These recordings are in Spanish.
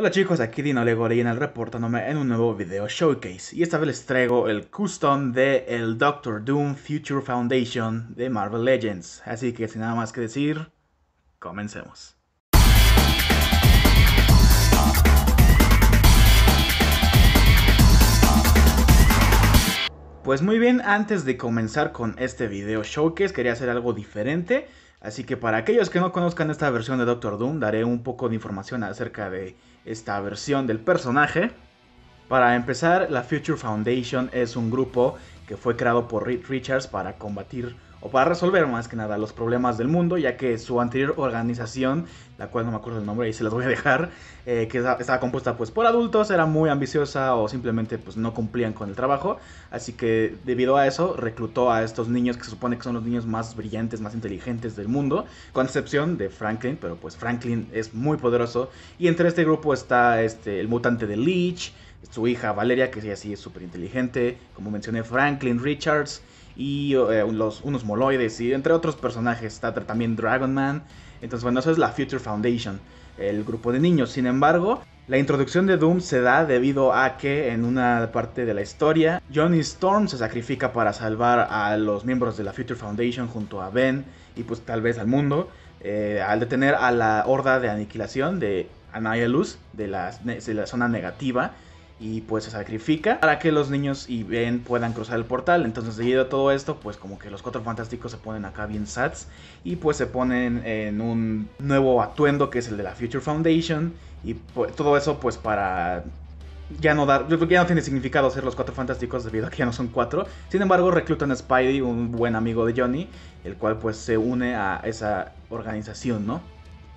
Hola chicos, aquí Dino el reportándome en un nuevo video showcase y esta vez les traigo el custom de el Doctor Doom Future Foundation de Marvel Legends. Así que sin nada más que decir, comencemos. Pues muy bien, antes de comenzar con este video showcase quería hacer algo diferente Así que para aquellos que no conozcan esta versión de Doctor Doom, daré un poco de información acerca de esta versión del personaje. Para empezar, la Future Foundation es un grupo que fue creado por Reed Richards para combatir o para resolver más que nada los problemas del mundo, ya que su anterior organización, la cual no me acuerdo el nombre y se las voy a dejar, eh, que estaba compuesta pues por adultos, era muy ambiciosa o simplemente pues no cumplían con el trabajo, así que debido a eso reclutó a estos niños que se supone que son los niños más brillantes, más inteligentes del mundo, con excepción de Franklin, pero pues Franklin es muy poderoso y entre este grupo está este, el mutante de Leech, su hija Valeria, que sí, así es súper inteligente, como mencioné Franklin Richards, y eh, los, unos moloides y entre otros personajes. Está también Dragon Man. Entonces, bueno, eso es la Future Foundation, el grupo de niños. Sin embargo, la introducción de Doom se da debido a que en una parte de la historia, Johnny Storm se sacrifica para salvar a los miembros de la Future Foundation junto a Ben y pues tal vez al mundo, eh, al detener a la horda de aniquilación de Annihilus de de la zona negativa y pues se sacrifica para que los niños y Ben puedan cruzar el portal. Entonces, debido a todo esto, pues como que los cuatro fantásticos se ponen acá bien sats y pues se ponen en un nuevo atuendo que es el de la Future Foundation y pues, todo eso pues para ya no dar, ya no tiene significado ser los cuatro fantásticos debido a que ya no son cuatro. Sin embargo, reclutan a Spidey, un buen amigo de Johnny, el cual pues se une a esa organización, ¿no?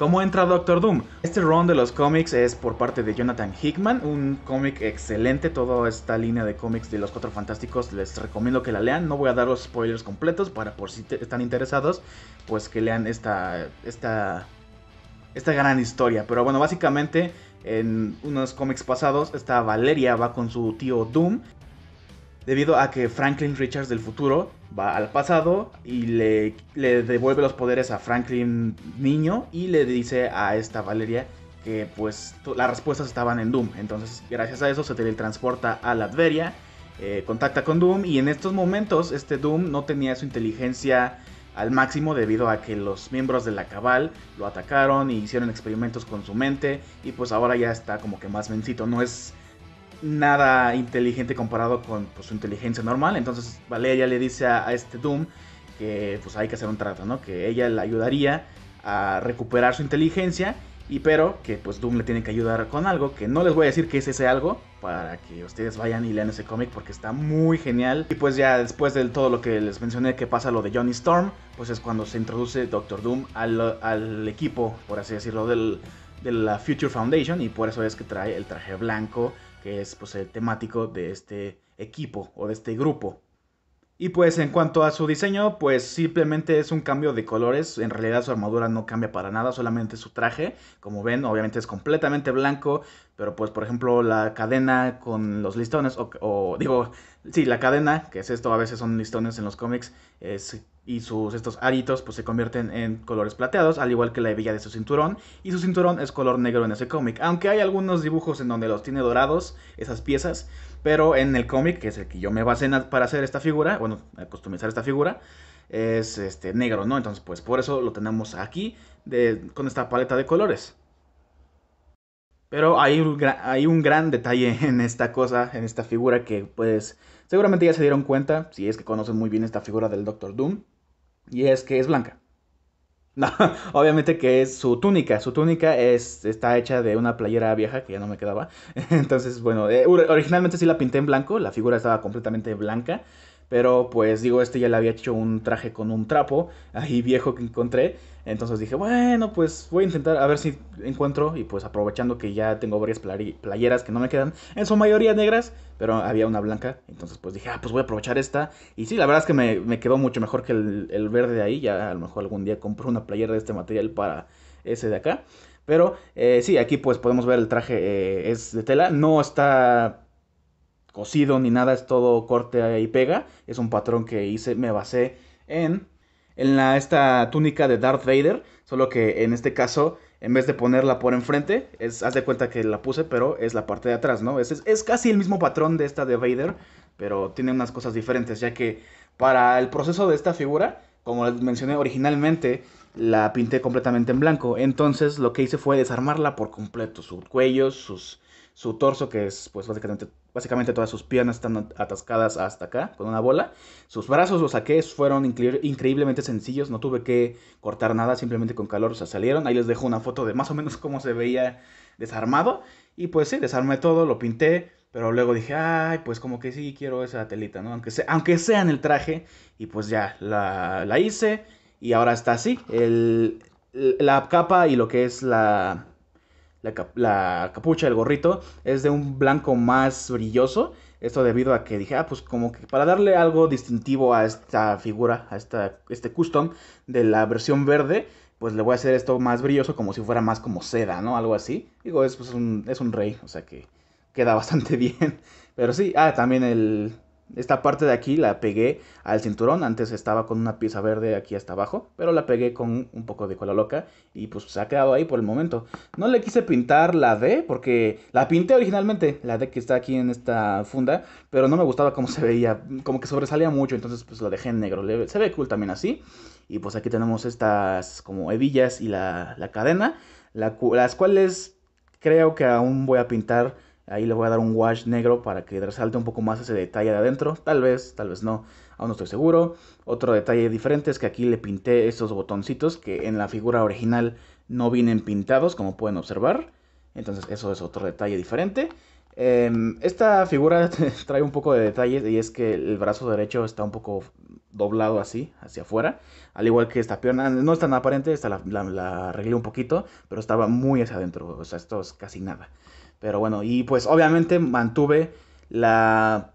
¿Cómo entra Doctor Doom? Este round de los cómics es por parte de Jonathan Hickman, un cómic excelente, toda esta línea de cómics de los Cuatro Fantásticos les recomiendo que la lean, no voy a dar los spoilers completos para por si están interesados, pues que lean esta, esta, esta gran historia, pero bueno, básicamente en unos cómics pasados, esta Valeria va con su tío Doom debido a que Franklin Richards del futuro va al pasado y le, devuelve los poderes a Franklin niño y le dice a esta Valeria que pues las respuestas estaban en Doom. Entonces gracias a eso se teletransporta a Latveria, eh, contacta con Doom y en estos momentos este Doom no tenía su inteligencia al máximo debido a que los miembros de la cabal lo atacaron y e hicieron experimentos con su mente y pues ahora ya está como que más vencito. no es nada inteligente comparado con pues, su inteligencia normal. Entonces Valeria le dice a, este Doom que pues hay que hacer un trato, ¿no? Que ella le ayudaría a recuperar su inteligencia. Y pero que pues Doom le tiene que ayudar con algo, que no les voy a decir que es ese algo, para que ustedes vayan y lean ese cómic porque está muy genial. Y pues ya después de todo lo que les mencioné que pasa lo de Johnny Storm, pues es cuando se introduce Doctor Doom al, equipo, por así decirlo, del, de la Future Foundation. Y por eso es que trae el traje blanco que es pues, el temático de este equipo o de este grupo. Y pues en cuanto a su diseño, pues simplemente es un cambio de colores. En realidad su armadura no cambia para nada, solamente su traje. Como ven, obviamente es completamente blanco. Pero pues por ejemplo la cadena con los listones, o, digo, sí, la cadena, que es esto, a veces son listones en los cómics, y sus estos aritos pues se convierten en colores plateados, al igual que la hebilla de su cinturón. Y su cinturón es color negro en ese cómic. Aunque hay algunos dibujos en donde los tiene dorados, esas piezas. Pero en el cómic, que es el que yo me basé para hacer esta figura, bueno, a customizar esta figura, es este negro, ¿no? Entonces, pues por eso lo tenemos aquí con esta paleta de colores. Pero hay hay un gran detalle en esta cosa, en esta figura que pues seguramente ya se dieron cuenta, si es que conocen muy bien esta figura del Doctor Doom, y es que es blanca. No, obviamente que es su túnica. Su túnica es, está hecha de una playera vieja que ya no me quedaba. Entonces, bueno, eh, originalmente sí la pinté en blanco. La figura estaba completamente blanca. Pero pues digo, este ya le había hecho un traje con un trapo ahí viejo que encontré. Entonces dije, bueno, pues voy a intentar a ver si encuentro. Y pues aprovechando que ya tengo varias playeras que no me quedan, en su mayoría negras, pero había una blanca. Entonces pues dije, ah, pues voy a aprovechar esta. Y sí, la verdad es que me, quedó mucho mejor que el, verde de ahí. Ya a lo mejor algún día compro una playera de este material para ese de acá. Pero eh, sí, aquí pues podemos ver el traje eh, es de tela. No está Cocido ni nada, es todo corte y pega. Es un patrón que hice, me basé en, en la, esta túnica de Darth Vader, solo que en este caso, en vez de ponerla por enfrente, es, haz de cuenta que la puse, pero es la parte de atrás, ¿no? Es, es casi el mismo patrón de esta de Vader, pero tiene unas cosas diferentes, ya que para el proceso de esta figura, como les mencioné originalmente, la pinté completamente en blanco. Entonces lo que hice fue desarmarla por completo, sus cuellos, sus su torso, que es pues básicamente, básicamente todas sus piernas están atascadas hasta acá con una bola. Sus brazos los saqué, fueron increíblemente sencillos, no tuve que cortar nada, simplemente con calor o se salieron. Ahí les dejo una foto de más o menos cómo se veía desarmado. Y pues sí, desarmé todo, lo pinté. Pero luego dije, ay, pues como que sí quiero esa telita, ¿no? Aunque sea, aunque sea en el traje. Y pues ya, la, hice. Y ahora está así. El, la capa y lo que es la, la, capucha, el gorrito, es de un blanco más brilloso. Esto debido a que dije, ah, pues como que para darle algo distintivo a esta figura, a esta, este custom de la versión verde, pues le voy a hacer esto más brilloso como si fuera más como seda, ¿no? Algo así. Digo, es, pues, un, es un rey, o sea que queda bastante bien. Pero sí, ah, también el, esta parte de aquí la pegué al cinturón, antes estaba con una pieza verde aquí hasta abajo, pero la pegué con un poco de cola loca y pues se ha quedado ahí por el momento. No le quise pintar la D porque la pinté originalmente, la D que está aquí en esta funda, pero no me gustaba cómo se veía, como que sobresalía mucho, entonces pues la dejé en negro. Se ve cool también así. Y pues aquí tenemos estas como hebillas y la, cadena, las cuales creo que aún voy a pintar Ahí le voy a dar un wash negro para que resalte un poco más ese detalle de adentro. Tal vez, tal vez no. Aún no estoy seguro. Otro detalle diferente es que aquí le pinté esos botoncitos que en la figura original no vienen pintados, como pueden observar. Entonces eso es otro detalle diferente. Em, esta figura trae un poco de detalles y es que el brazo derecho está un poco doblado así, hacia afuera. Al igual que esta pierna, no es tan aparente, esta la, la arreglé un poquito, pero estaba muy hacia adentro, o sea, esto es casi nada. Pero bueno, y pues obviamente mantuve la,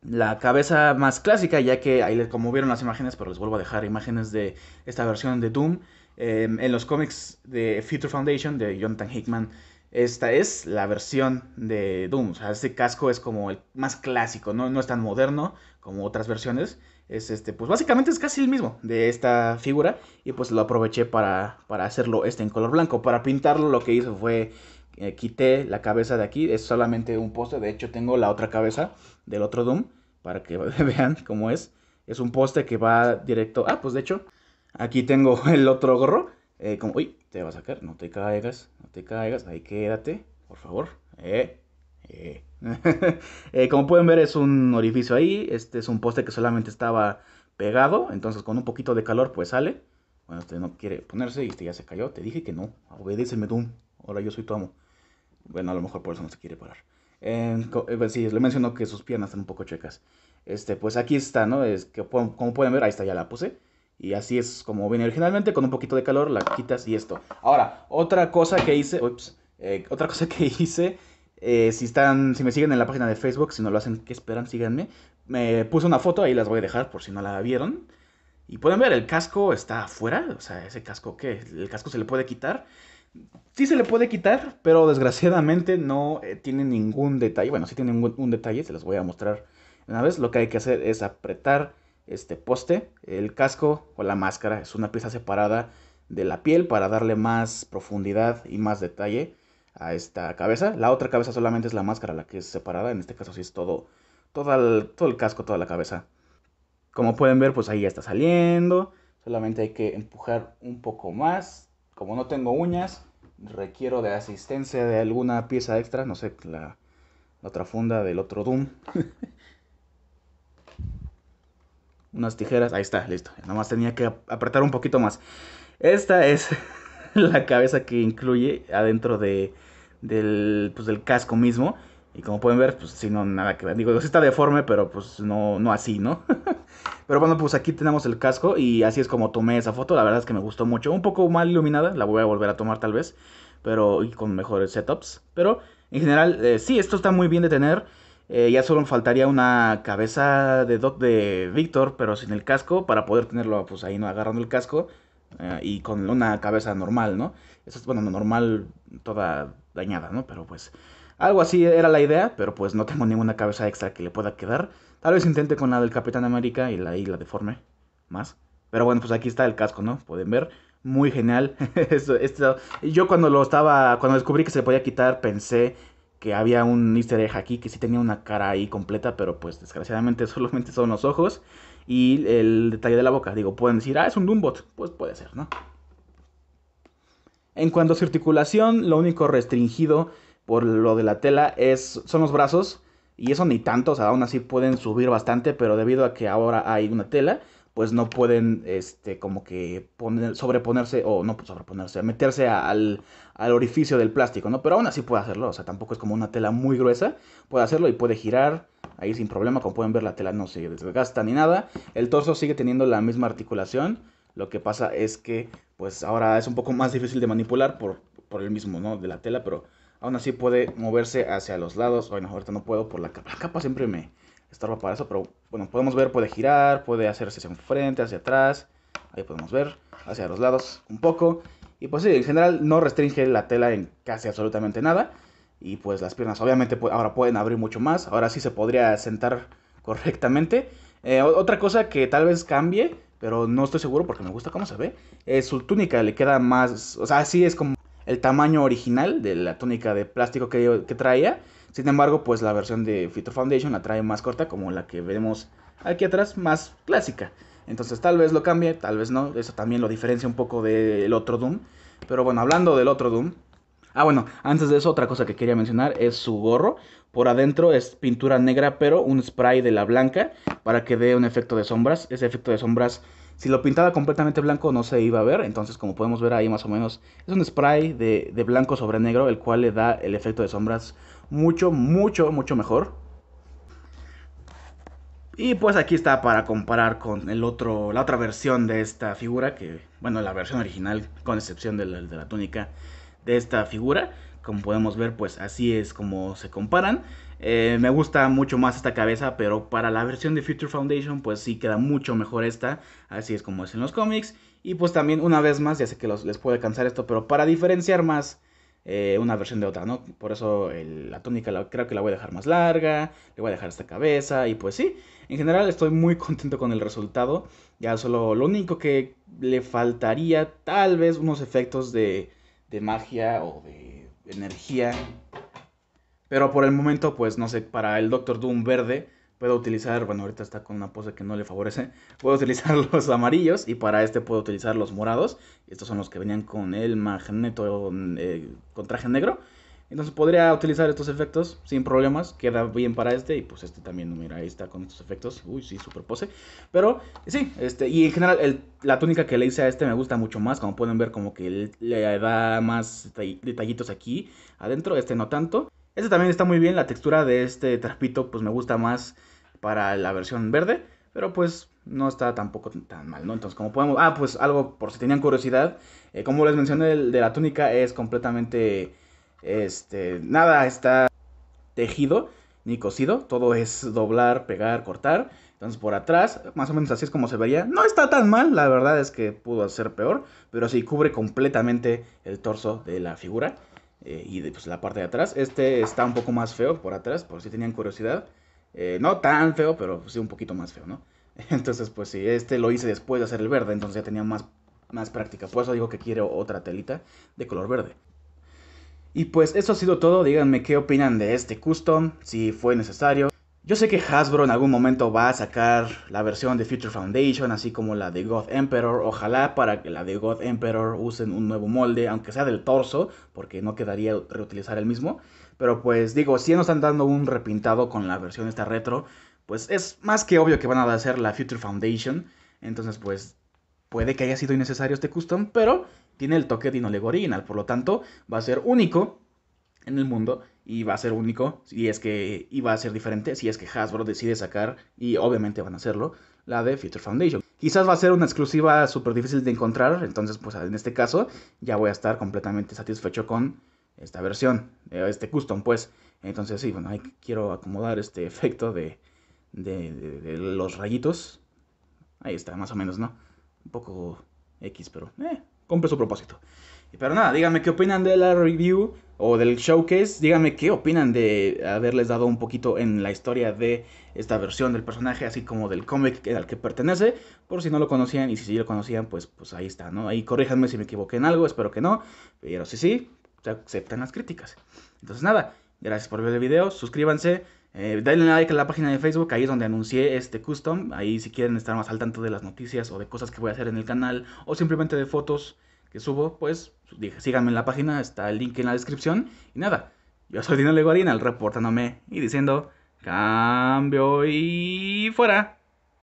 la cabeza más clásica, ya que ahí como vieron las imágenes, pero les vuelvo a dejar imágenes de esta versión de Doom. Em, en los cómics de Future Foundation de Jonathan Hickman, esta es la versión de Doom. O sea, este casco es como el más clásico, no, no es tan moderno como otras versiones. Es este, pues básicamente es casi el mismo de esta figura. Y pues lo aproveché para, para hacerlo este en color blanco. Para pintarlo lo que hizo fue eh, quité la cabeza de aquí, es solamente un poste, de hecho tengo la otra cabeza del otro Doom, para que vean cómo es. Es un poste que va directo, ah, pues de hecho, aquí tengo el otro gorro, eh, como, uy, te va a sacar, no te caigas, no te caigas, ahí quédate, por favor, eh, eh. eh. como pueden ver es un orificio ahí, este es un poste que solamente estaba pegado, entonces con un poquito de calor pues sale. Bueno, usted no quiere ponerse y este ya se cayó, te dije que no, obedéceme Doom. Ahora yo soy tu amo. Bueno, a lo mejor por eso no se quiere parar. Eh, pues sí, le mencionó que sus piernas están un poco checas. Este, pues aquí está, ¿no? Es que, como pueden ver, ahí está, ya la puse. Y así es como viene originalmente, con un poquito de calor, la quitas y esto. Ahora, otra cosa que hice, ups, eh, otra cosa que hice, eh, si están, si me siguen en la página de Facebook, si no lo hacen, ¿qué esperan? Síganme. Me puse una foto, ahí las voy a dejar por si no la vieron. Y pueden ver, el casco está afuera, o sea, ese casco, ¿qué? El casco se le puede quitar. Sí se le puede quitar, pero desgraciadamente no eh, tiene ningún detalle. Bueno, sí tiene un, detalle, se los voy a mostrar una vez. Lo que hay que hacer es apretar este poste, el casco o la máscara. Es una pieza separada de la piel para darle más profundidad y más detalle a esta cabeza. La otra cabeza solamente es la máscara, la que es separada. En este caso sí es todo, todo el, todo el casco, toda la cabeza. Como pueden ver, pues ahí ya está saliendo. Solamente hay que empujar un poco más. Como no tengo uñas, requiero de asistencia de alguna pieza extra, no sé, la, otra funda del otro Doom. Unas tijeras, ahí está, listo. Nomás tenía que apretar un poquito más. Esta es la cabeza que incluye adentro de, del, pues, del casco mismo. Y como pueden ver, pues si no, nada que ver. Digo, sí está deforme, pero pues no, no así, ¿no? pero bueno, pues aquí tenemos el casco y así es como tomé esa foto. La verdad es que me gustó mucho. Un poco mal iluminada, la voy a volver a tomar tal vez. Pero y con mejores setups. Pero en general, eh, sí, esto está muy bien de tener. Eh, ya solo faltaría una cabeza de Doc de Víctor, pero sin el casco, para poder tenerlo pues ahí, ¿no? Agarrando el casco eh, y con una cabeza normal, ¿no? Eso es, bueno, normal, toda dañada, ¿no? Pero pues algo así era la idea, pero pues no tengo ninguna cabeza extra que le pueda quedar. Tal vez intente con la del Capitán América y la, isla deforme más. Pero bueno, pues aquí está el casco, ¿no? Pueden ver. Muy genial. esto, yo cuando lo estaba, cuando descubrí que se podía quitar, pensé que había un easter egg aquí, que sí tenía una cara ahí completa, pero pues desgraciadamente solamente son los ojos y el detalle de la boca. Digo, pueden decir, ah, es un Doombot. Pues puede ser, ¿no? En cuanto a su articulación, lo único restringido por lo de la tela es, son los brazos. Y eso ni tanto, o sea, aún así pueden subir bastante, pero debido a que ahora hay una tela, pues no pueden, este, como que poner, sobreponerse, o no sobreponerse, meterse al, al orificio del plástico, ¿no? Pero aún así puede hacerlo, o sea, tampoco es como una tela muy gruesa, puede hacerlo y puede girar ahí sin problema, como pueden ver la tela no se desgasta ni nada, el torso sigue teniendo la misma articulación, lo que pasa es que, pues ahora es un poco más difícil de manipular por, por el mismo, ¿no? De la tela, pero Aún así puede moverse hacia los lados. Bueno, ahorita no puedo por la capa. La capa siempre me estorba para eso, pero bueno, podemos ver, puede girar, puede hacerse hacia enfrente, hacia atrás. Ahí podemos ver, hacia los lados un poco. Y pues sí, en general no restringe la tela en casi absolutamente nada. Y pues las piernas obviamente ahora pueden abrir mucho más. Ahora sí se podría sentar correctamente. Eh, otra cosa que tal vez cambie, pero no estoy seguro porque me gusta cómo se ve, es su túnica. Le queda más, o sea, así es como el tamaño original de la túnica de plástico que, que traía. Sin embargo, pues la versión de Future Foundation la trae más corta, como la que vemos aquí atrás, más clásica. Entonces tal vez lo cambie, tal vez no. Eso también lo diferencia un poco del otro Doom. Pero bueno, hablando del otro Doom. Ah, bueno, antes de eso, otra cosa que quería mencionar es su gorro. Por adentro es pintura negra, pero un spray de la blanca para que dé un efecto de sombras. Ese efecto de sombras si lo pintaba completamente blanco no se iba a ver, entonces como podemos ver ahí más o menos es un spray de, blanco sobre negro, el cual le da el efecto de sombras mucho, mucho, mucho mejor. Y pues aquí está para comparar con el otro, la otra versión de esta figura, que bueno, la versión original, con excepción de la, de la túnica de esta figura, como podemos ver, pues así es como se comparan. Eh, me gusta mucho más esta cabeza, pero para la versión de Future Foundation, pues sí queda mucho mejor esta. Así es como es en los cómics. Y pues también, una vez más, ya sé que les puede cansar esto, pero para diferenciar más eh, una versión de otra, ¿no? Por eso la tónica creo que la voy a dejar más larga, le voy a dejar esta cabeza, y pues sí. En general estoy muy contento con el resultado. Ya solo lo único que le faltaría, tal vez, unos efectos de, de magia o de energía. Pero por el momento, pues no sé, para el Doctor Doom verde puedo utilizar, bueno, ahorita está con una pose que no le favorece, puedo utilizar los amarillos y para este puedo utilizar los morados. Estos son los que venían con el magneto eh, con traje negro. Entonces podría utilizar estos efectos sin problemas. Queda bien para este. Y pues este también, mira, ahí está con estos efectos. Uy, sí, super pose. Pero sí, este. Y en general, la túnica que le hice a este me gusta mucho más. Como pueden ver, como que le da más detallitos aquí adentro. Este no tanto. Este también está muy bien. La textura de este trapito, pues me gusta más para la versión verde. Pero pues no está tampoco tan mal, ¿no? Entonces, como podemos. Ah, pues algo por si tenían curiosidad. Eh, como les mencioné, el de la túnica es completamente este, nada está tejido ni cosido, todo es doblar, pegar, cortar. Entonces por atrás, más o menos así es como se vería. No está tan mal, la verdad es que pudo ser peor, pero sí cubre completamente el torso de la figura eh, y pues, la parte de atrás. Este está un poco más feo por atrás, por si tenían curiosidad. Eh, no tan feo, pero sí un poquito más feo, ¿no? Entonces pues sí, este lo hice después de hacer el verde, entonces ya tenía más, más práctica. Por eso digo que quiero otra telita de color verde. Y pues eso ha sido todo, díganme qué opinan de este custom, si fue necesario. Yo sé que Hasbro en algún momento va a sacar la versión de Future Foundation, así como la de God Emperor. Ojalá para que la de God Emperor usen un nuevo molde, aunque sea del torso, porque no quedaría reutilizar el mismo. Pero pues digo, si nos están dando un repintado con la versión esta retro, pues es más que obvio que van a hacer la Future Foundation. Entonces pues Puede que haya sido innecesario este custom, pero tiene el toque de Lego original, por lo tanto va a ser único en el mundo y va a ser único si es que y va a ser diferente si es que Hasbro decide sacar y obviamente van a hacerlo la de Future Foundation. Quizás va a ser una exclusiva súper difícil de encontrar, entonces pues en este caso ya voy a estar completamente satisfecho con esta versión, eh, este custom pues. Entonces sí, bueno, ahí quiero acomodar este efecto de, de los rayitos. Ahí está, más o menos, ¿no? un poco X, pero eh, cumple su propósito. Pero nada, díganme qué opinan de la review o del showcase. Díganme qué opinan de haberles dado un poquito en la historia de esta versión del personaje, así como del cómic al que pertenece. Por si no lo conocían y si sí lo conocían, pues, pues ahí está, ¿no? Ahí corríjanme si me equivoqué en algo, espero que no. Pero si sí, se aceptan las críticas. Entonces nada, gracias por ver el video, suscríbanse. Eh, dale like a la página de Facebook, ahí es donde anuncié este custom. Ahí si quieren estar más al tanto de las noticias o de cosas que voy a hacer en el canal o simplemente de fotos que subo, pues síganme en la página, está el link en la descripción. Y nada, yo soy Dino Leguarina, reportándome y diciendo cambio y fuera.